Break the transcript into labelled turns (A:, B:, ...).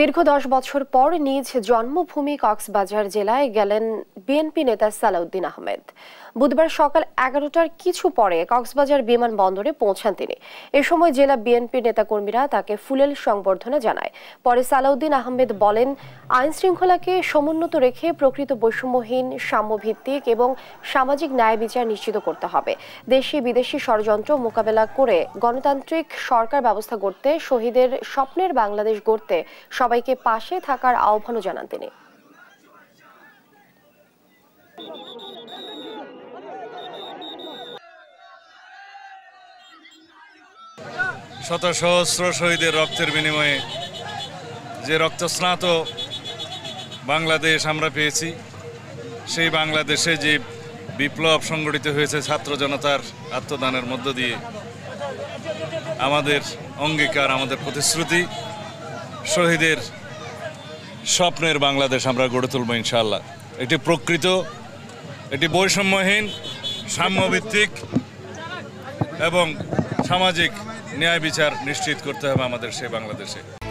A: দীর্ঘ দশ বছর পর নিজ জন্মভূমি কক্সবাজার জেলায় গেলেন বিএনপি নেতা সালাউদ্দিন আহমেদ বুধবার সকাল এগারোটার কিছু পরে কক্সবাজার বিমানবন্দরে পৌঁছান তিনি এ সময় জেলা বিএনপি নেতাকর্মীরা তাকে ফুলেল সংবর্ধনা জানায় পরে সালাউদ্দিন আহমেদ বলেন আইন শৃঙ্খলাকে সমুন্নত রেখে প্রকৃত বৈষম্যহীন সাম্যভিত্তিক এবং সামাজিক ন্যায় বিচার নিশ্চিত করতে হবে দেশি বিদেশি ষড়যন্ত্র মোকাবেলা করে গণতান্ত্রিক সরকার ব্যবস্থা গড়তে শহীদের স্বপ্নের বাংলাদেশ গড়তে সবাইকে পাশে থাকার আহ্বানও জানান তিনি
B: শত সহস্র শহীদের রক্তের বিনিময়ে যে রক্তস্নাত বাংলাদেশ আমরা পেয়েছি সেই বাংলাদেশে যে বিপ্লব সংগঠিত হয়েছে ছাত্র জনতার আত্মদানের মধ্য দিয়ে আমাদের অঙ্গীকার আমাদের প্রতিশ্রুতি শহীদের স্বপ্নের বাংলাদেশ আমরা গড়ে তুলব ইনশাল্লাহ এটি প্রকৃত এটি বৈষম্যহীন সাম্যভিত্তিক এবং সামাজিক ন্যায় বিচার নিশ্চিত করতে হবে আমাদের সেই বাংলাদেশে